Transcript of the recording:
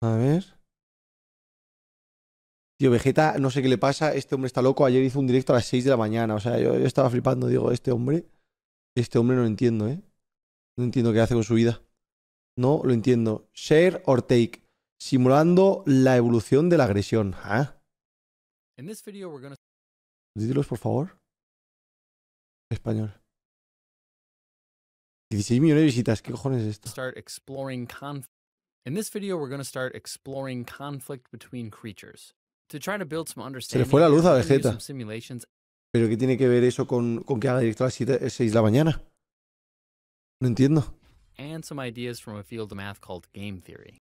A ver. Tío, Vegeta, no sé qué le pasa. Este hombre está loco. Ayer hizo un directo a las 6 de la mañana. O sea, yo, estaba flipando. Digo, este hombre. Este hombre no lo entiendo, ¿eh? No entiendo qué hace con su vida. No lo entiendo. Share or take. Simulando la evolución de la agresión. ¿Ah? por favor. Español. 16 millones de visitas. ¿Qué cojones es esto? In this video, we're going to start exploring conflict between creatures to try to build some understanding. Se le fue la luz a Vegeta. Pero qué tiene que ver eso con, con que haga directo a las 6 la mañana? No entiendo. And some ideas from a field of math called game theory.